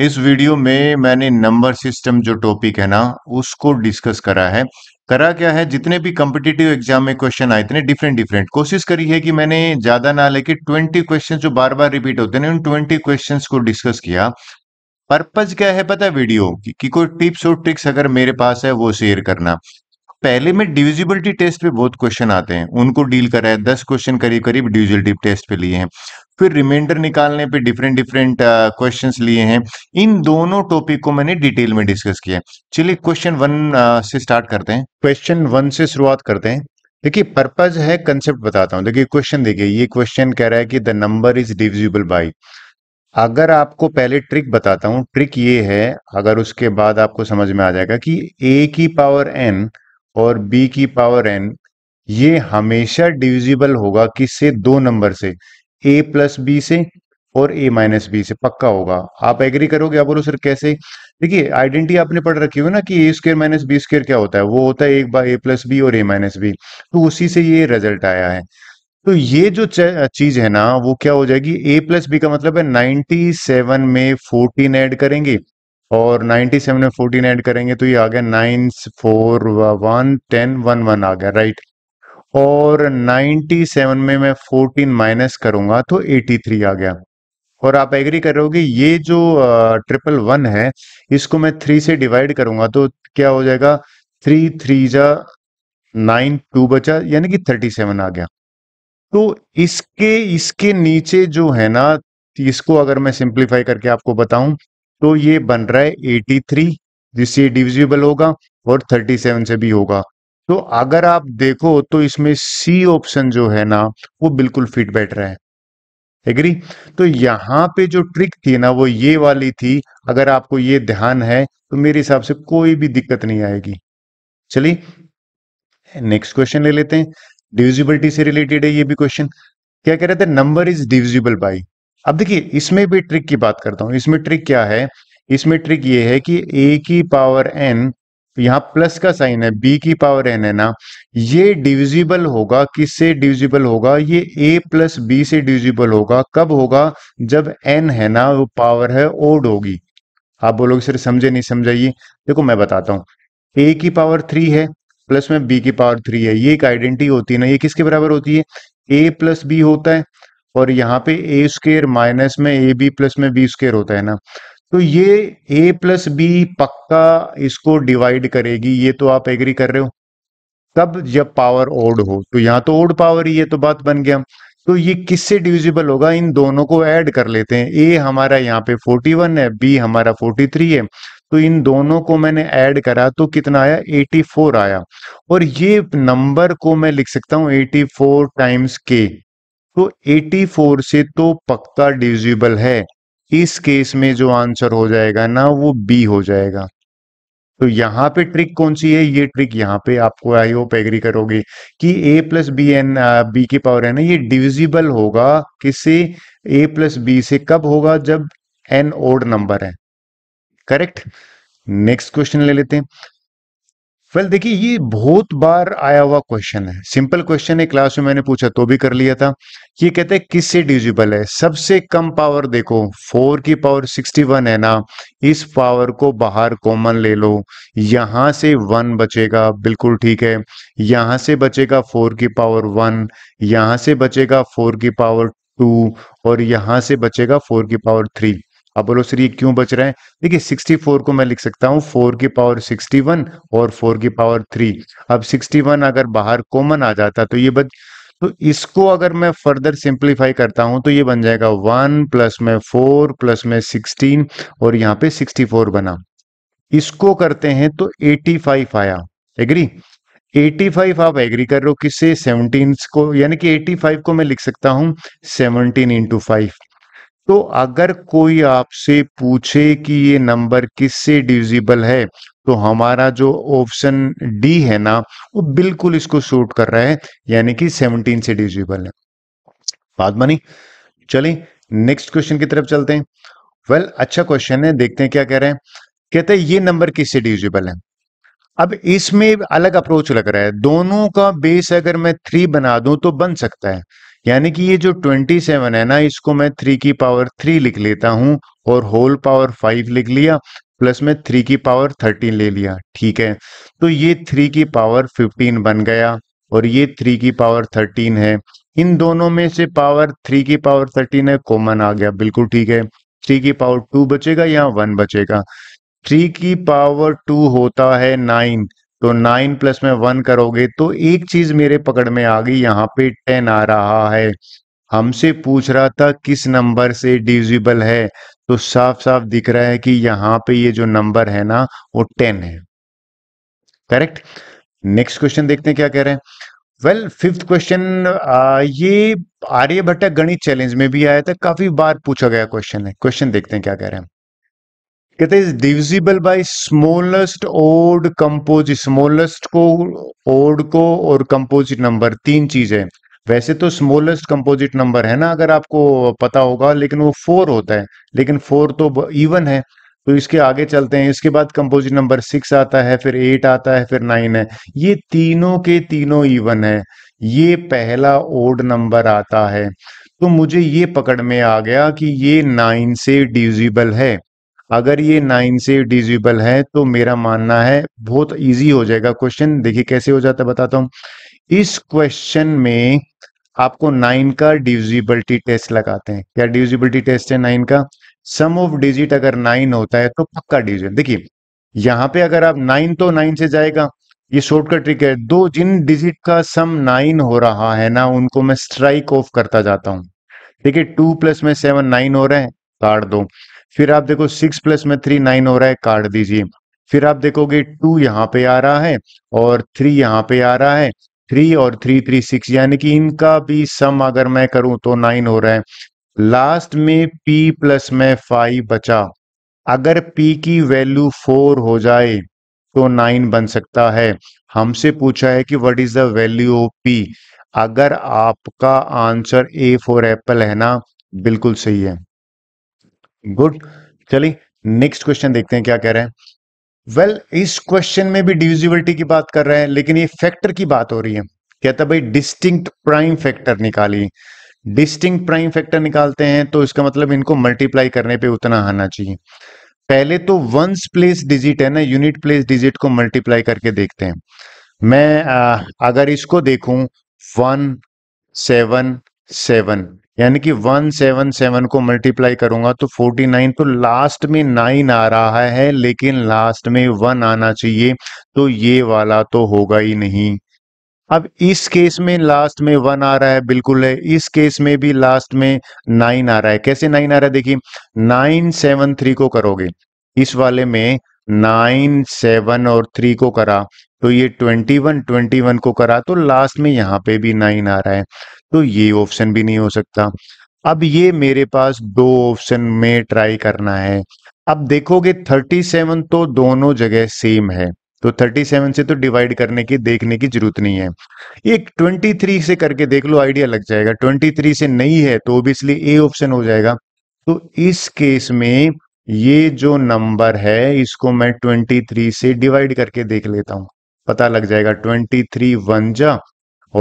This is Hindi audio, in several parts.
इस वीडियो में मैंने नंबर सिस्टम जो टॉपिक है ना उसको डिस्कस करा है करा क्या है जितने भी कम्पिटिटिव एग्जाम में क्वेश्चन आए इतने डिफरेंट डिफरेंट कोशिश करी है कि मैंने ज्यादा ना लेके ट्वेंटी क्वेश्चन जो बार बार रिपीट होते हैं उन ट्वेंटी क्वेश्चन को डिस्कस किया पर्पज क्या है पता है वीडियो की कि कोई टिप्स और ट्रिक्स अगर मेरे पास है वो शेयर करना पहले में डिविजिबिलिटी टेस्ट पे बहुत क्वेश्चन आते हैं उनको डील करा है दस क्वेश्चन करीब करीब डिविजिबिलिटी टेस्ट पे लिए हैं फिर रिमाइंडर निकालने पे डिफरेंट डिफरेंट क्वेश्चंस लिए हैं इन दोनों टॉपिक को मैंने डिटेल में डिस्कस किया चलिए क्वेश्चन वन uh, से स्टार्ट करते हैं क्वेश्चन वन से शुरुआत करते हैं देखिए पर्पज है कंसेप्ट बताता हूँ देखिए क्वेश्चन देखिए ये क्वेश्चन कह रहा है कि the number is divisible by अगर आपको पहले ट्रिक बताता हूँ ट्रिक ये है अगर उसके बाद आपको समझ में आ जाएगा कि ए की पावर एन और बी की पावर एन ये हमेशा डिविजिबल होगा किससे दो नंबर से ए प्लस बी से और ए माइनस बी से पक्का होगा आप एग्री करोगे आप बोलो सर कैसे देखिए आइडेंटिटी आपने पढ़ रखी हो ना कि A square minus B square क्या होता है वो होता है एक बाय ए प्लस बी और ए माइनस बी तो उसी से ये रिजल्ट आया है तो ये जो चीज है ना वो क्या हो जाएगी ए प्लस बी का मतलब है नाइनटी सेवन में फोर्टीन ऐड करेंगे और नाइनटी सेवन में फोर्टीन ऐड करेंगे तो ये आ गया nine four one ten one one आ गया राइट और 97 में मैं 14 माइनस करूंगा तो 83 आ गया और आप एग्री कर रहे हो कि ये जो ट्रिपल वन है इसको मैं थ्री से डिवाइड करूंगा तो क्या हो जाएगा थ्री थ्री जा नाइन टू बचा यानी कि थर्टी सेवन आ गया तो इसके इसके नीचे जो है ना इसको अगर मैं सिंप्लीफाई करके आपको बताऊं तो ये बन रहा है एटी थ्री जिससे डिविजिबल होगा और थर्टी सेवन से भी होगा तो अगर आप देखो तो इसमें सी ऑप्शन जो है ना वो बिल्कुल फिट बैठ रहा है एग्री तो यहां पे जो ट्रिक थी ना वो ये वाली थी अगर आपको ये ध्यान है तो मेरे हिसाब से कोई भी दिक्कत नहीं आएगी चलिए नेक्स्ट क्वेश्चन ले लेते हैं डिविजिबिलिटी से रिलेटेड है ये भी क्वेश्चन क्या कह रहे थे नंबर इज डिविजिबल बाई अब देखिए इसमें भी ट्रिक की बात करता हूं इसमें ट्रिक क्या है इसमें ट्रिक ये है कि ए की पावर एन तो यहाँ प्लस का साइन है बी की पावर एन है ना ये डिविजिबल होगा किससे डिविजिबल होगा ये ए प्लस बी से डिविजिबल होगा कब होगा जब एन है ना वो पावर है ओड होगी आप बोलोगे सर समझे नहीं समझाइए देखो मैं बताता हूँ ए की पावर थ्री है प्लस में बी की पावर थ्री है ये एक आइडेंटिटी होती है ना ये किसके बराबर होती है ए प्लस बी होता है और यहाँ पे ए स्केयर माइनस में ए बी प्लस में बी स्केयर होता है ना तो ये ए प्लस बी पक्का इसको डिवाइड करेगी ये तो आप एग्री कर रहे हो तब जब पावर ओड हो तो यहाँ तो ओड पावर ही है तो बात बन गया तो ये किससे डिविजिबल होगा इन दोनों को ऐड कर लेते हैं ए हमारा यहाँ पे 41 है बी हमारा 43 है तो इन दोनों को मैंने ऐड करा तो कितना आया 84 आया और ये नंबर को मैं लिख सकता हूँ 84 टाइम्स के तो 84 से तो पक्का डिविजिबल है इस केस में जो आंसर हो जाएगा ना वो बी हो जाएगा तो यहाँ पे ट्रिक कौन सी है ये ट्रिक यहाँ पे आपको आई होप एग्री करोगे कि a plus b n b की पावर है ना ये डिविजिबल होगा किसे ए प्लस बी से कब होगा जब एन ओड नंबर है करेक्ट नेक्स्ट क्वेश्चन ले लेते हैं वेल well, देखिए ये बहुत बार आया हुआ क्वेश्चन है सिंपल क्वेश्चन है क्लास में मैंने पूछा तो भी कर लिया था ये कहते हैं किससे डिविजिबल है सबसे कम पावर देखो फोर की पावर सिक्सटी वन है ना इस पावर को बाहर कॉमन ले लो यहां से वन बचेगा बिल्कुल ठीक है यहां से बचेगा फोर की पावर वन यहां से बचेगा फोर की पावर टू और यहां से बचेगा फोर की पावर थ्री अब बोलो सर ये क्यों बच रहे हैं देखिए 64 को मैं लिख सकता हूँ 4 की पावर 61 और 4 की पावर 3 अब 61 अगर बाहर कॉमन आ जाता तो ये बच तो इसको अगर मैं फर्दर सिंप्लीफाई करता हूं तो ये बन जाएगा 1 प्लस में 4 प्लस में 16 और यहाँ पे 64 बना इसको करते हैं तो 85 आया एग्री 85 आप एग्री कर रहे हो किससे 17 को यानी कि 85 को मैं लिख सकता हूं 17 इंटू फाइव तो अगर कोई आपसे पूछे कि ये नंबर किससे डिविजिबल है तो हमारा जो ऑप्शन डी है ना वो बिल्कुल इसको शूट कर रहा है यानी कि 17 से डिविजिबल है बात मानी चलिए नेक्स्ट क्वेश्चन की तरफ चलते हैं वेल well, अच्छा क्वेश्चन है देखते हैं क्या कह रहे हैं कहते हैं ये नंबर किससे डिविजिबल है अब इसमें अलग अप्रोच लग रहा है दोनों का बेस अगर मैं थ्री बना दूं तो बन सकता है यानी कि ये जो 27 है ना इसको मैं थ्री की पावर थ्री लिख लेता हूँ और होल पावर फाइव लिख लिया प्लस में थ्री की पावर थर्टीन ले लिया ठीक है तो ये 3 की पावर फिफ्टीन बन गया और ये थ्री की पावर थर्टीन है इन दोनों में से पावर थ्री की पावर थर्टीन है कॉमन आ गया बिल्कुल ठीक है थ्री की पावर टू बचेगा या वन बचेगा थ्री की पावर टू होता है नाइन तो नाइन प्लस में वन करोगे तो एक चीज मेरे पकड़ में आ गई यहाँ पे टेन आ रहा है हमसे पूछ रहा था किस नंबर से डिविजिबल है तो साफ साफ दिख रहा है कि यहाँ पे ये जो नंबर है ना वो टेन है करेक्ट नेक्स्ट क्वेश्चन देखते हैं क्या कह रहे हैं वेल फिफ्थ क्वेश्चन ये आर्यभट्ट गणित चैलेंज में भी आया था काफी बार पूछा गया क्वेश्चन है क्वेश्चन देखते हैं क्या कह रहे हैं कहते हैं divisible by smallest odd compose smallest को ओड को और कंपोजिट नंबर तीन चीजें वैसे तो स्मॉलेस्ट कंपोजिट नंबर है ना अगर आपको पता होगा लेकिन वो फोर होता है लेकिन फोर तो इवन है तो इसके आगे चलते हैं इसके बाद कंपोजिट नंबर सिक्स आता है फिर एट आता है फिर नाइन है ये तीनों के तीनों इवन है ये पहला ओड नंबर आता है तो मुझे ये पकड़ में आ गया कि ये नाइन से डिविजिबल है अगर ये नाइन से डिविजिबल है तो मेरा मानना है बहुत इजी हो जाएगा क्वेश्चन देखिए कैसे हो जाता है बताता हूँ इस क्वेश्चन में आपको नाइन का डिविजिबिलिटी टेस्ट लगाते हैं क्या डिविजिबिलिटी टेस्ट है नाइन का सम ऑफ डिजिट अगर नाइन होता है तो पक्का डिविजन देखिए यहाँ पे अगर आप नाइन तो नाइन से जाएगा ये शॉर्टकट ट्रिक है दो जिन डिजिट का सम नाइन हो रहा है ना उनको मैं स्ट्राइक ऑफ करता जाता हूँ देखिए टू प्लस में सेवन नाइन हो रहे हैं काट दो फिर आप देखो सिक्स प्लस में थ्री नाइन हो रहा है काट दीजिए फिर आप देखोगे टू यहाँ पे आ रहा है और थ्री यहाँ पे आ रहा है थ्री और थ्री थ्री सिक्स यानी कि इनका भी सम अगर मैं करूं तो नाइन हो रहा है लास्ट में p प्लस में फाइव बचा अगर p की वैल्यू फोर हो जाए तो नाइन बन सकता है हमसे पूछा है कि what is the value of p अगर आपका आंसर ए फॉर एप्पल है ना बिल्कुल सही है गुड चलिए नेक्स्ट क्वेश्चन देखते हैं क्या कह रहे हैं वेल well, इस क्वेश्चन में भी डिविजिबिलिटी की बात कर रहे हैं लेकिन ये फैक्टर की बात हो रही है कहता भाई डिस्टिंग प्राइम फैक्टर निकालिए डिस्टिंग प्राइम फैक्टर निकालते हैं तो इसका मतलब इनको मल्टीप्लाई करने पे उतना आना चाहिए पहले तो वंस प्लेस डिजिट है ना यूनिट प्लेस डिजिट को मल्टीप्लाई करके देखते हैं मैं आ, अगर इसको देखूं वन सेवन सेवन यानी कि 177 को मल्टीप्लाई करूंगा तो 49 तो लास्ट में 9 आ रहा है लेकिन लास्ट में 1 आना चाहिए तो ये वाला तो होगा ही नहीं अब इस केस में लास्ट में वन आ रहा है बिल्कुल है इस केस में भी लास्ट में नाइन आ रहा है कैसे नाइन आ रहा है देखिए नाइन सेवन थ्री को करोगे इस वाले में नाइन सेवन और थ्री को करा तो ये 21 21 को करा तो लास्ट में यहाँ पे भी नाइन आ रहा है तो ये ऑप्शन भी नहीं हो सकता अब ये मेरे पास दो ऑप्शन में ट्राई करना है अब देखोगे 37 तो दोनों जगह सेम है तो 37 से तो डिवाइड करने की देखने की जरूरत नहीं है एक 23 से करके देख लो आइडिया लग जाएगा 23 से नहीं है तो ओबियसली ए ऑप्शन हो जाएगा तो इस केस में ये जो नंबर है इसको मैं 23 से डिवाइड करके देख लेता हूं पता लग जाएगा ट्वेंटी थ्री वन जा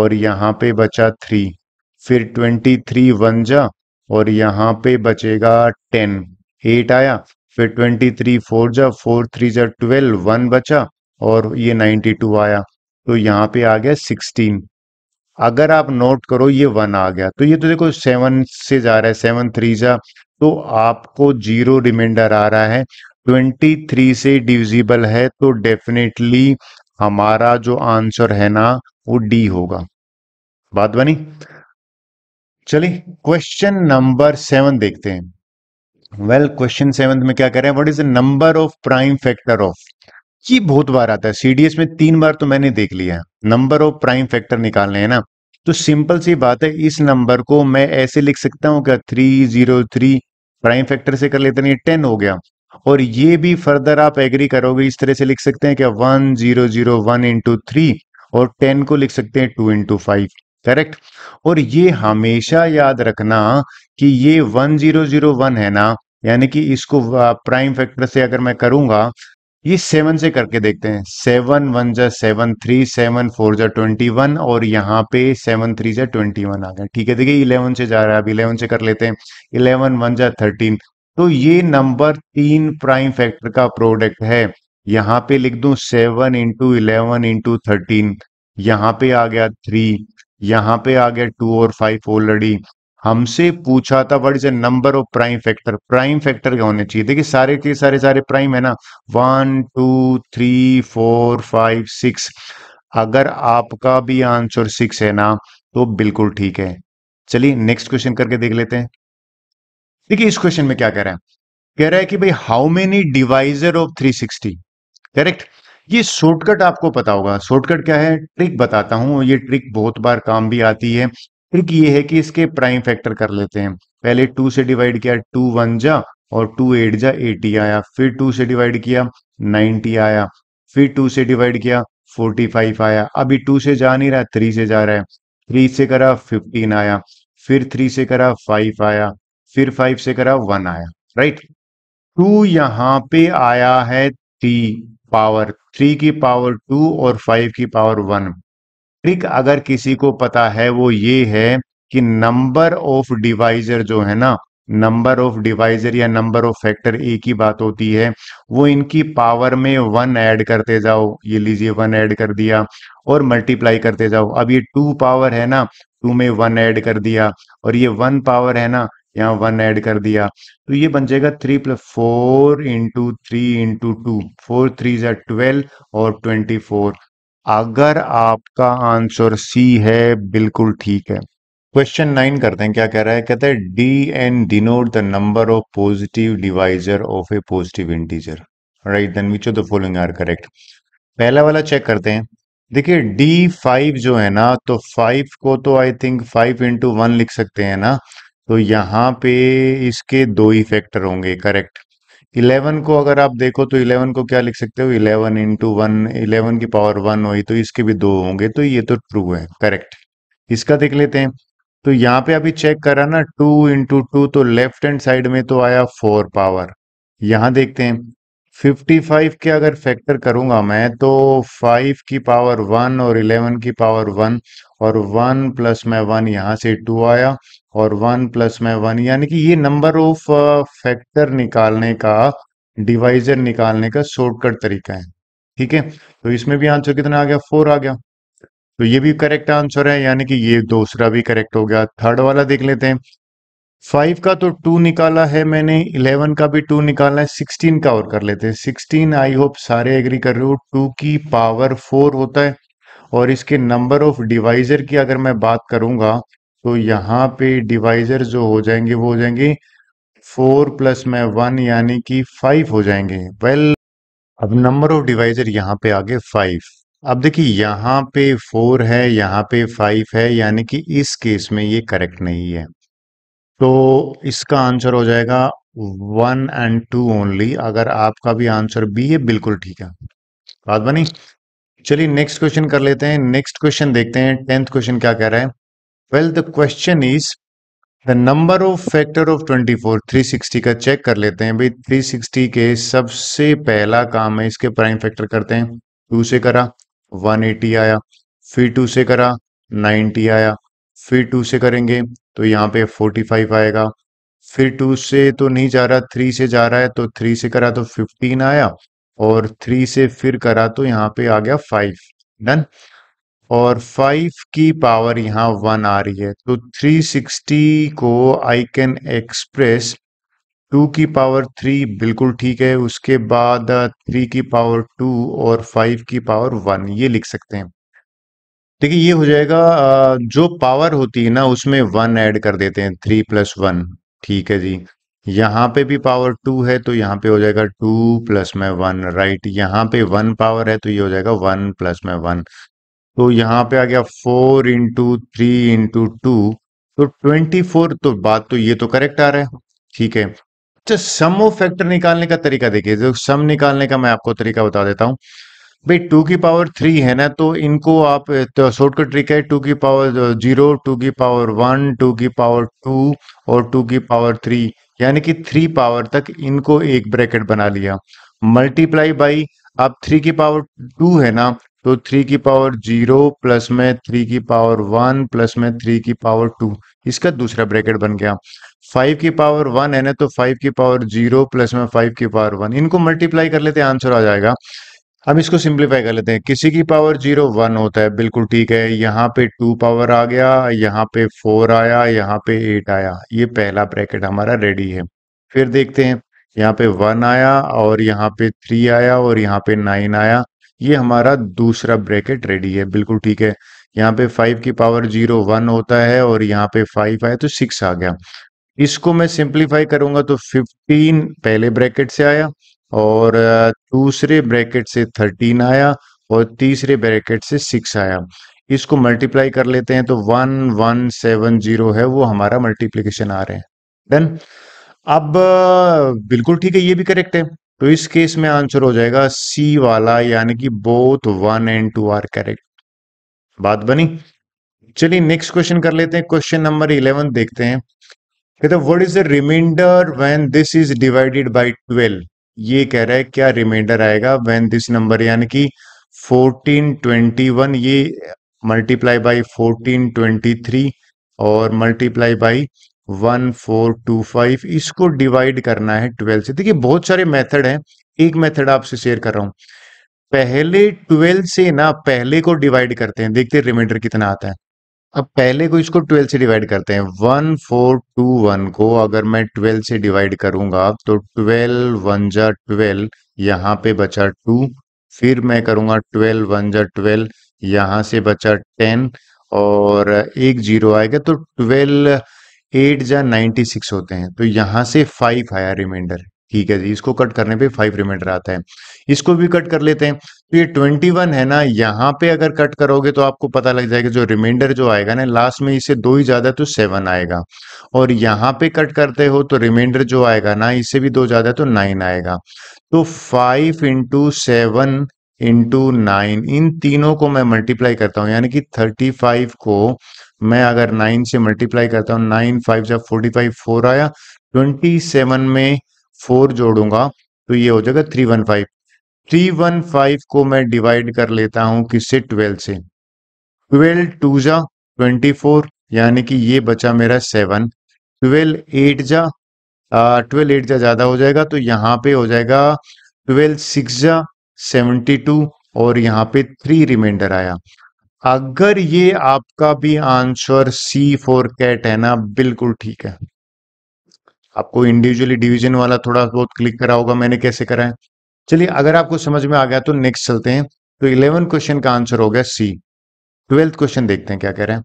और यहाँ पे बचा थ्री फिर ट्वेंटी थ्री वन जा और यहाँ पे बचेगा टेन एट आया फिर ट्वेंटी थ्री फोर जा फोर थ्री जा ट्वेल्व वन बचा और ये नाइन्टी टू आया तो यहाँ पे आ गया सिक्सटीन अगर आप नोट करो ये वन आ गया तो ये तो देखो सेवन से जा रहा है सेवन थ्री जा तो आपको जीरो रिमाइंडर आ रहा है ट्वेंटी थ्री से डिविजिबल है तो डेफिनेटली हमारा जो आंसर है ना वो डी होगा बात बनी चलिए क्वेश्चन नंबर सेवन देखते हैं वेल क्वेश्चन सेवन में क्या कह रहे हैं what is the number of prime factor of ये बहुत बार आता है सीडीएस में तीन बार तो मैंने देख लिया है नंबर ऑफ प्राइम फैक्टर निकालने हैं ना तो सिंपल सी बात है इस नंबर को मैं ऐसे लिख सकता हूं क्या three zero three prime factor से कर लेते नहीं टेन हो गया और ये भी फर्दर आप एग्री करोगे इस तरह से लिख सकते हैं कि one zero zero one into three और टेन को लिख सकते हैं टू इंटू फाइव करेक्ट और ये हमेशा याद रखना कि ये वन जीरो जीरो वन है ना यानी कि इसको प्राइम फैक्टर से अगर मैं करूंगा ये सेवन से करके देखते हैं सेवन वन जा सेवन थ्री सेवन फोर जा ट्वेंटी वन और यहाँ पे सेवन थ्री जा ट्वेंटी वन आ गया ठीक है देखिए इलेवन से जा रहा है अब इलेवन से कर लेते हैं इलेवन वन जा थर्टीन तो ये नंबर तीन प्राइम फैक्टर का प्रोडक्ट है यहाँ पे लिख दू seven into eleven into thirteen यहाँ पे आ गया थ्री यहाँ पे आ गया टू और फाइव ऑलरेडी हमसे पूछा था what is a number of prime factor prime factor क्या होने चाहिए देखिए सारे के सारे सारे प्राइम है ना one two three four five six अगर आपका भी आंसर सिक्स है ना तो बिल्कुल ठीक है चलिए नेक्स्ट क्वेश्चन करके देख लेते हैं देखिए इस क्वेश्चन में क्या कह रहा है कह रहा है कि भाई how many divisor of 360 correct ये शॉर्टकट आपको पता होगा शॉर्टकट क्या है ट्रिक बताता हूं ये ट्रिक बहुत बार काम भी आती है ट्रिक ये है कि इसके प्राइम फैक्टर कर लेते हैं पहले टू से डिवाइड किया टू वन जा और टू एट जा एटी आया फिर टू से डिवाइड किया नाइनटी आया फिर टू से डिवाइड किया फोर्टी फाइव आया अभी टू से जा नहीं रहा थ्री से जा रहा है थ्री से करा फिफ्टीन आया फिर थ्री से करा फाइव आया फिर फाइव से करा वन आया राइट टू यहां पे आया है थ्री पावर थ्री की पावर टू और फाइव की पावर वन ट्रिक अगर किसी को पता है वो ये है कि नंबर ऑफ डिवाइजर जो है ना नंबर ऑफ डिवाइजर या नंबर ऑफ फैक्टर एक ही बात होती है वो इनकी पावर में वन ऐड करते जाओ ये लीजिए वन ऐड कर दिया और मल्टीप्लाई करते जाओ अब ये टू पावर है ना टू में वन ऐड कर दिया और ये वन पावर है ना यहाँ वन ऐड कर दिया तो ये बन जाएगा three plus four into three into two four three जै ट्वेल्व और ट्वेंटी फोर अगर आपका आंसर सी है बिल्कुल ठीक है क्वेश्चन नाइन करते हैं क्या कह रहा है कहते हैं d n denote the number of positive divisor of a positive integer right then which of the following are correct पहला वाला चेक करते हैं देखिए डी फाइव जो है ना तो फाइव को तो I think five into one लिख सकते हैं ना तो यहाँ पे इसके दो ही फैक्टर होंगे करेक्ट इलेवन को अगर आप देखो तो इलेवन को क्या लिख सकते हो इलेवन इंटू वन इलेवन की पावर वन हो तो इसके भी दो होंगे तो ये तो ट्रू है करेक्ट इसका देख लेते हैं तो यहाँ पे अभी चेक करा ना टू इंटू टू तो लेफ्ट हैंड साइड में तो आया फोर पावर यहां देखते हैं 55 के अगर फैक्टर करूंगा मैं तो 5 की पावर 1 और 11 की पावर 1 और 1 प्लस मैं 1 यहां से 2 आया और वन प्लस में वन यानी कि ये नंबर ऑफ फैक्टर निकालने का डिवाइजर निकालने का शॉर्टकट तरीका है ठीक है तो इसमें भी आंसर कितना आ गया फोर आ गया तो ये भी करेक्ट आंसर है यानी कि ये दूसरा भी करेक्ट हो गया थर्ड वाला देख लेते हैं फाइव का तो टू निकाला है मैंने इलेवन का भी टू निकाला है सिक्सटीन का और कर लेते हैं सिक्सटीन आई होप सारे एग्री कर रहे हो टू की पावर फोर होता है और इसके नंबर ऑफ डिवाइजर की अगर मैं बात करूंगा तो यहाँ पे डिवाइजर जो हो जाएंगे वो हो जाएंगे फोर प्लस में वन यानी कि फाइव हो जाएंगे वेल well, अब नंबर ऑफ डिवाइजर यहाँ पे आगे फाइव अब देखिए यहाँ पे फोर है यहाँ पे फाइव है यानी कि इस केस में ये करेक्ट नहीं है तो इसका आंसर हो जाएगा वन एंड टू ओनली अगर आपका भी आंसर बी है बिल्कुल ठीक है बात बनी चलिए नेक्स्ट क्वेश्चन कर लेते हैं नेक्स्ट क्वेश्चन देखते हैं टेंथ क्वेश्चन क्या कह रहा है well the question is the number of factor of 24 360 का चेक कर लेते हैं भाई 360 के सबसे पहला काम है इसके प्राइम फैक्टर करते हैं टू से करा 180 आया फिर टू से करा 90 आया फिर टू से करेंगे तो यहाँ पे 45 आएगा फिर टू से तो नहीं जा रहा थ्री से जा रहा है तो थ्री से करा तो 15 आया और थ्री से फिर करा तो यहाँ पे आ गया फाइव डन और फाइव की पावर यहाँ वन आ रही है तो थ्री सिक्सटी को आई कैन एक्सप्रेस टू की पावर थ्री बिल्कुल ठीक है उसके बाद थ्री uh, की पावर टू और फाइव की पावर वन ये लिख सकते हैं देखिए ये हो जाएगा uh, जो पावर होती है ना उसमें वन ऐड कर देते हैं थ्री प्लस वन ठीक है जी यहाँ पे भी पावर टू है तो यहाँ पे हो जाएगा टू प्लस में वन राइट यहाँ पे वन पावर है तो ये हो जाएगा वन प्लस में वन तो यहाँ पे आ गया four into three into two तो ट्वेंटी फोर तो बात तो ये तो करेक्ट आ रहा है ठीक है अच्छा सम ऑफ फैक्टर निकालने का तरीका देखिए जो सम निकालने का मैं आपको तरीका बता देता हूँ भाई टू की पावर थ्री है ना तो इनको आप तो शॉर्टकट ट्रिक है टू की पावर जीरो टू की पावर वन टू की पावर टू और टू की पावर थ्री यानी कि थ्री पावर तक इनको एक ब्रैकेट बना लिया मल्टीप्लाई बाई अब थ्री की पावर टू है ना तो थ्री की पावर जीरो प्लस में थ्री की पावर वन प्लस में थ्री की पावर टू इसका दूसरा ब्रैकेट बन गया फाइव की पावर वन है ना तो फाइव की पावर जीरो प्लस में फाइव की पावर वन इनको मल्टीप्लाई कर लेते हैं आंसर आ जाएगा अब इसको सिंप्लीफाई कर लेते हैं किसी की पावर जीरो वन होता है बिल्कुल ठीक है यहाँ पे टू पावर आ गया यहाँ पे फोर आया यहाँ पे एट आया ये पहला ब्रैकेट हमारा रेडी है फिर देखते हैं यहाँ पे वन आया और यहाँ पे थ्री आया और यहाँ पे नाइन आया ये हमारा दूसरा ब्रैकेट रेडी है बिल्कुल ठीक है यहाँ पे फाइव की पावर जीरो वन होता है और यहाँ पे फाइव आया तो सिक्स आ गया इसको मैं सिंप्लीफाई करूंगा तो फिफ्टीन पहले ब्रैकेट से आया और दूसरे ब्रैकेट से थर्टीन आया और तीसरे ब्रैकेट से सिक्स आया इसको मल्टीप्लाई कर लेते हैं तो वन वन सेवन जीरो है वो हमारा मल्टीप्लीकेशन आ रहे हैं डन अब बिल्कुल ठीक है ये भी करेक्ट है तो इस केस में आंसर हो जाएगा सी वाला यानी कि both one and two are correct बात बनी चलिए नेक्स्ट क्वेश्चन कर लेते हैं क्वेश्चन नंबर इलेवन देखते हैं कहते what is the remainder when this is divided by twelve ये कह रहा है क्या रिमाइंडर आएगा व्हेन दिस नंबर यानी कि फोर्टीन ट्वेंटी वन ये मल्टीप्लाई बाई ट्वेंटी थ्री और multiply by one four two five इसको डिवाइड करना है ट्वेल्व से देखिए बहुत सारे मेथड हैं एक मेथड आपसे शेयर कर रहा हूं पहले ट्वेल्व से ना पहले को डिवाइड करते हैं देखते हैं रिमाइंडर कितना आता है अब पहले को इसको ट्वेल्व से डिवाइड करते हैं वन फोर टू वन को अगर मैं ट्वेल्व से डिवाइड करूंगा तो ट्वेल्व वन जा ट्वेल्व यहाँ पे बचा टू फिर मैं करूंगा ट्वेल्व वन जा ट्वेल्व यहां से बचा टेन और एक जीरो आएगा तो ट्वेल्व एट जा नाइनटी सिक्स होते हैं तो यहाँ से फाइव आया रिमाइंडर ठीक है जी इसको कट करने पे फाइव रिमाइंडर आता है इसको भी कट कर लेते हैं तो ये ट्वेंटी वन है ना यहाँ पे अगर कट करोगे तो आपको पता लग जाएगा जो रिमाइंडर जो आएगा ना लास्ट में इसे दो ही ज्यादा तो सेवन आएगा और यहाँ पे कट करते हो तो रिमाइंडर जो आएगा ना इससे भी दो ज्यादा तो नाइन आएगा तो five into seven into nine इन तीनों को मैं मल्टीप्लाई करता हूँ यानी कि थर्टी फाइव को मैं अगर नाइन से मल्टीप्लाई करता हूँ नाइन फाइव जब फोर्टी फाइव फोर आया ट्वेंटी सेवन में फोर जोड़ूंगा तो ये हो जाएगा three one five three one five को मैं डिवाइड कर लेता हूँ किससे ट्वेल्व से ट्वेल्व टू जा ट्वेंटी फोर यानी कि ये बचा मेरा सेवन ट्वेल्व एट जा ट्वेल्व एट जा ज़्यादा हो जाएगा तो यहाँ पे हो जाएगा ट्वेल्व सिक्स जा सेवेंटी टू और यहाँ पे थ्री रिमाइंडर आया अगर ये आपका भी आंसर सी फोर कैट है ना बिल्कुल ठीक है आपको इंडिविजुअली डिवीजन वाला थोड़ा बहुत क्लिक करा होगा मैंने कैसे करा है चलिए अगर आपको समझ में आ गया तो नेक्स्ट चलते हैं तो इलेवन क्वेश्चन का आंसर हो गया सी ट्वेल्थ क्वेश्चन देखते हैं क्या कह रहे हैं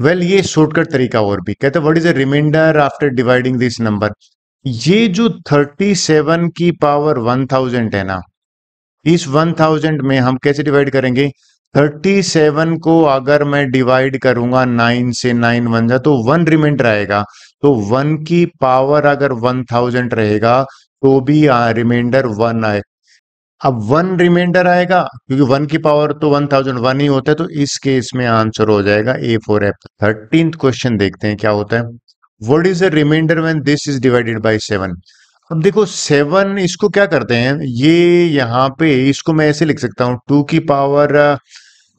वेल well, ये शॉर्टकट तरीका और भी कहते हैं what is a remainder after dividing this number ये जो 37 की पावर 1000 है ना इस 1000 में हम कैसे डिवाइड करेंगे थर्टी सेवन को अगर मैं डिवाइड करूंगा नाइन से नाइन वन जा तो वन रिमेंट रहेगा तो वन की पावर अगर वन थाउजेंड रहेगा तो भी रिमाइंडर वन आए अब वन रिमाइंडर आएगा क्योंकि वन की पावर तो वन थाउजेंड वन ही होता है तो इस केस में आंसर हो जाएगा A four F thirteenth question देखते हैं क्या होता है what is the remainder when this is divided by seven अब देखो सेवन इसको क्या करते हैं ये यहाँ पे इसको मैं ऐसे लिख सकता हूँ टू की पावर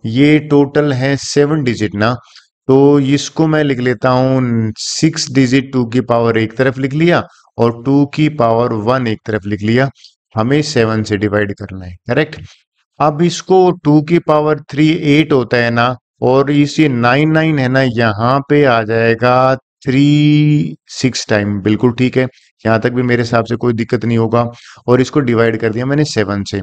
ये टोटल है सेवन डिजिट ना तो इसको मैं लिख लेता हूँ सिक्स डिजिट टू की पावर एक तरफ लिख लिया और टू की पावर वन एक तरफ लिख लिया हमें सेवन से डिवाइड करना है करेक्ट अब इसको टू की पावर थ्री एट होता है ना और इस ये नाइन नाइन है ना यहाँ पे आ जाएगा थ्री सिक्स टाइम बिल्कुल ठीक है यहाँ तक भी मेरे हिसाब से कोई दिक्कत नहीं होगा और इसको डिवाइड कर दिया मैंने सेवन से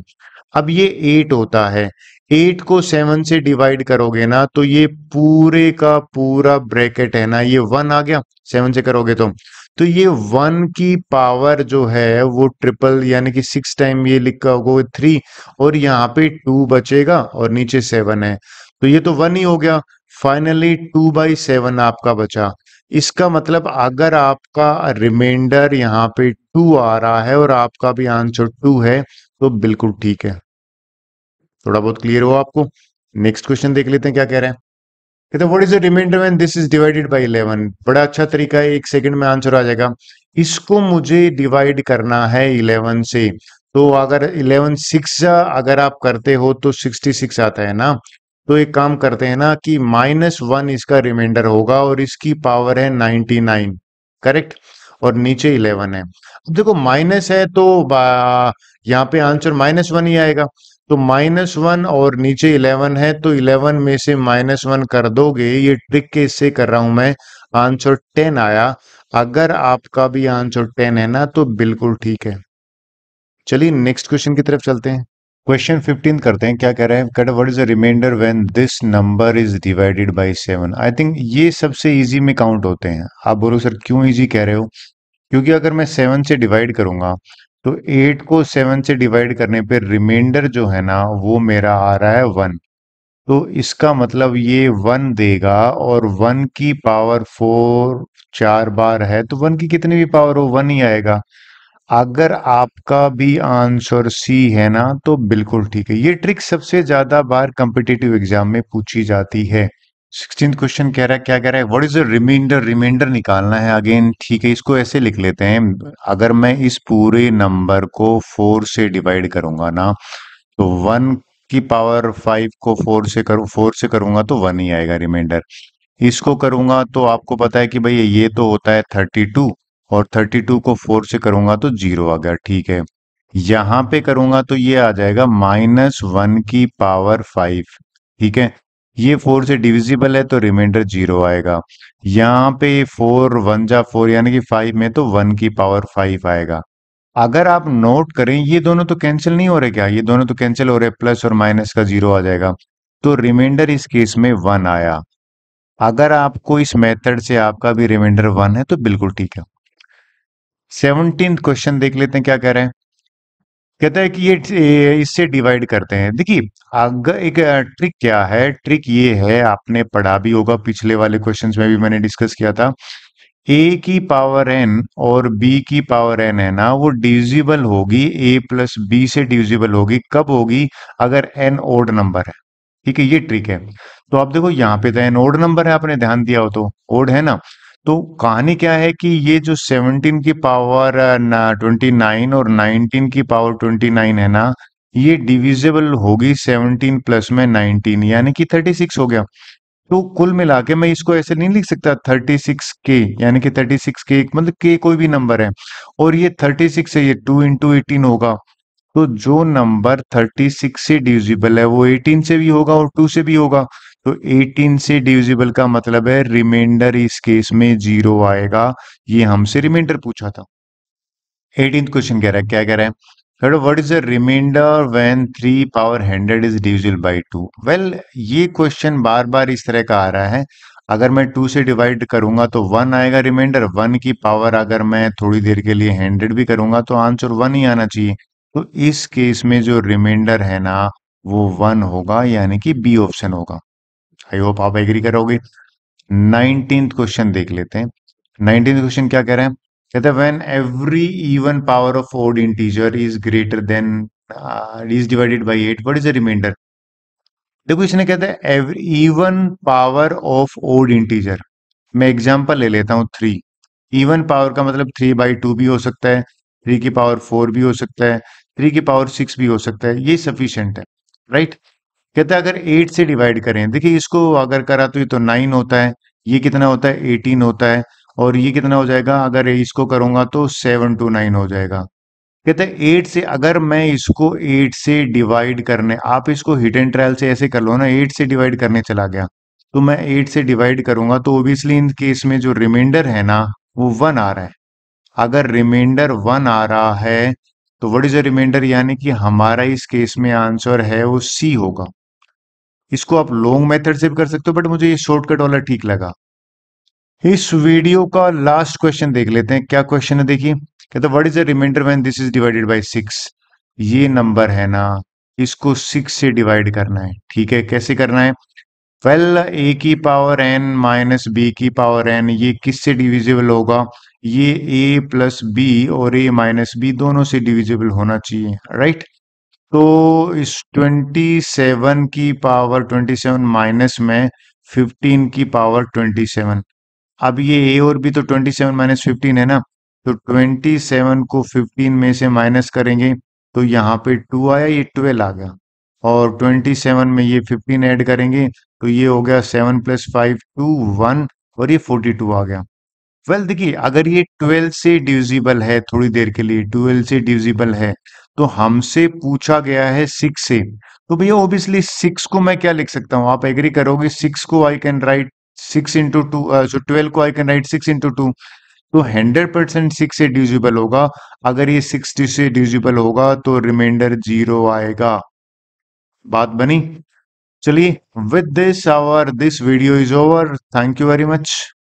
अब ये एट होता है एट को सेवन से डिवाइड करोगे ना तो ये पूरे का पूरा ब्रैकेट है ना ये वन आ गया सेवन से करोगे तो तो ये वन की पावर जो है वो ट्रिपल यानी कि सिक्स टाइम ये लिखा होगा थ्री और यहाँ पे टू बचेगा और नीचे सेवन है तो ये तो वन ही हो गया फाइनली टू बाई सेवन आपका बचा इसका मतलब अगर आपका रिमाइंडर यहाँ पे टू आ रहा है और आपका भी आंसर टू है तो बिल्कुल ठीक है थोड़ा बहुत क्लियर हो आपको नेक्स्ट क्वेश्चन देख लेते हैं क्या कह रहे हैं कहते हैं what is the remainder when this is divided by 11 बड़ा अच्छा तरीका है एक सेकंड में आंसर आ जाएगा इसको मुझे डिवाइड करना है इलेवन से तो अगर इलेवन सिक्स अगर आप करते हो तो सिक्स आता है ना तो एक काम करते हैं ना कि माइनस वन इसका रिमाइंडर होगा और इसकी पावर है नाइनटी नाइन करेक्ट और नीचे इलेवन है अब देखो माइनस है तो यहाँ पे आंसर माइनस वन ही आएगा तो माइनस वन और नीचे इलेवन है तो इलेवन में से माइनस वन कर दोगे ये ट्रिक के इससे कर रहा हूं मैं आंसर टेन आया अगर आपका भी आंसर टेन है ना तो बिल्कुल ठीक है चलिए नेक्स्ट क्वेश्चन की तरफ चलते हैं क्वेश्चन फिफ्टीन करते हैं क्या कह रहे हैं cut what is the remainder when this number is divided by seven I think ये सबसे इजी में काउंट होते हैं आप बोलो सर क्यों इजी कह रहे हो क्योंकि अगर मैं सेवन से डिवाइड करूंगा तो एट को सेवन से डिवाइड करने पर रिमाइंडर जो है ना वो मेरा आ रहा है वन तो इसका मतलब ये वन देगा और वन की पावर फोर चार बार है तो वन की कितनी भी पावर हो वन ही आएगा अगर आपका भी आंसर सी है ना तो बिल्कुल ठीक है ये ट्रिक सबसे ज्यादा बार कॉम्पिटेटिव एग्जाम में पूछी जाती है सिक्सटीन क्वेश्चन कह रहा है क्या कह रहा है what is the remainder remainder निकालना है अगेन ठीक है इसको ऐसे लिख लेते हैं अगर मैं इस पूरे नंबर को फोर से डिवाइड करूंगा ना तो वन की पावर फाइव को फोर से करूँ फोर से करूंगा तो वन ही आएगा रिमाइंडर इसको करूंगा तो आपको पता है कि भैया ये तो होता है थर्टी टू और 32 को 4 से करूंगा तो जीरो आ गया ठीक है यहां पे करूंगा तो ये आ जाएगा माइनस वन की पावर फाइव ठीक है ये फोर से डिविजिबल है तो रिमाइंडर जीरो आएगा यहाँ पे फोर वन जा फोर यानी कि फाइव में तो वन की पावर फाइव आएगा अगर आप नोट करें ये दोनों तो कैंसिल नहीं हो रहे क्या ये दोनों तो कैंसिल हो रहे प्लस और माइनस का जीरो आ जाएगा तो रिमाइंडर इस केस में वन आया अगर आपको इस मेथड से आपका भी रिमाइंडर वन है तो बिल्कुल ठीक है सेवनटीन क्वेश्चन देख लेते हैं क्या कह रहे हैं कहता है कि ये इससे डिवाइड करते हैं देखिए अगर एक ट्रिक क्या है ट्रिक ये है आपने पढ़ा भी होगा पिछले वाले क्वेश्चंस में भी मैंने डिस्कस किया था ए की पावर एन और बी की पावर एन है ना वो डिविजिबल होगी ए प्लस बी से डिविजिबल होगी कब होगी अगर एन ओड नंबर है ठीक है ये ट्रिक है तो आप देखो यहाँ पे तो एन ओड नंबर है आपने ध्यान दिया हो तो ओड है ना तो कहानी क्या है कि ये जो 17 की पावर ट्वेंटी और 19 की पावर 29 है ना ये डिविजिबल होगी 17 प्लस में 19 यानी कि 36 हो गया तो कुल मिला के मैं इसको ऐसे नहीं लिख सकता 36 के यानी कि 36 के मतलब के कोई भी नंबर है और ये 36 है ये 2 इंटू एटीन होगा तो जो नंबर 36 से डिविजिबल है वो 18 से भी होगा और 2 से भी होगा तो 18 से डिविजिबल का मतलब है रिमाइंडर इस केस में जीरो आएगा ये हमसे रिमाइंडर पूछा था एटीन क्वेश्चन कह रहा है क्या कह रहा है what is the remainder when three power hundred is divisible by two well ये क्वेश्चन बार बार इस तरह का आ रहा है अगर मैं टू से डिवाइड करूंगा तो वन आएगा रिमाइंडर वन की पावर अगर मैं थोड़ी देर के लिए हंड्रेड भी करूंगा तो आंसर वन ही आना चाहिए तो इस केस में जो रिमाइंडर है ना वो वन होगा यानी कि बी ऑप्शन होगा आई होप आप एग्री करोगे नाइनटीन क्वेश्चन देख लेते हैं नाइनटीन क्वेश्चन क्या कह रहे हैं कहते हैं when every even power of odd integer is greater than is divided by eight what is the remainder देखो इसने कहते हैं every even power of odd integer मैं एग्जाम्पल ले लेता हूँ थ्री इवन पावर का मतलब थ्री बाई टू भी हो सकता है थ्री की पावर फोर भी हो सकता है थ्री की पावर सिक्स भी हो सकता है ये सफिशियंट है राइट right? कहते हैं अगर एट से डिवाइड करें देखिए इसको अगर करा तो ये तो नाइन होता है ये कितना होता है एटीन होता है और ये कितना हो जाएगा अगर इसको करूंगा तो सेवन टू नाइन हो जाएगा कहते हैं एट से अगर मैं इसको एट से डिवाइड करने आप इसको हिट एंड ट्रायल से ऐसे कर लो ना एट से डिवाइड करने चला गया तो मैं एट से डिवाइड करूंगा तो ओबियसली इन केस में जो रिमाइंडर है ना वो वन आ रहा है अगर रिमाइंडर वन आ रहा है तो वट इज अ रिमाइंडर यानी कि हमारा इस केस में आंसर है वो सी होगा इसको आप लॉन्ग मेथड से भी कर सकते हो बट मुझे ये शॉर्टकट वाला ठीक लगा इस वीडियो का लास्ट क्वेश्चन देख लेते हैं क्या क्वेश्चन है देखिए कहता what is the remainder when this is divided by six ये नंबर है ना इसको सिक्स से डिवाइड करना है ठीक है कैसे करना है वेल well, ए की पावर एन माइनस बी की पावर एन ये किससे डिविजिबल होगा ये ए प्लस बी और ए माइनस बी दोनों से डिविजिबल होना चाहिए राइट right? तो इस 27 की पावर 27 माइनस में 15 की पावर 27 अब ये ए और बी तो 27 माइनस फिफ्टीन है ना तो 27 को 15 में से माइनस करेंगे तो यहाँ पे 2 आया ये 12 आ गया और 27 में ये 15 ऐड करेंगे तो ये हो गया 7 प्लस फाइव टू वन और ये 42 आ गया वेल देखिए अगर ये ट्वेल्व से डिविजिबल है थोड़ी देर के लिए ट्वेल्व से डिविजिबल है तो हमसे पूछा गया है सिक्स से तो भैया ओब्वियसली सिक्स को मैं क्या लिख सकता हूँ आप एग्री करोगे सिक्स को I can write six into two जो ट्वेल्व को I can write six into two तो हंड्रेड परसेंट सिक्स से डिविजिबल होगा अगर ये सिक्स से डिविजिबल होगा तो रिमाइंडर जीरो आएगा बात बनी चलिए with this our this video is over thank you very much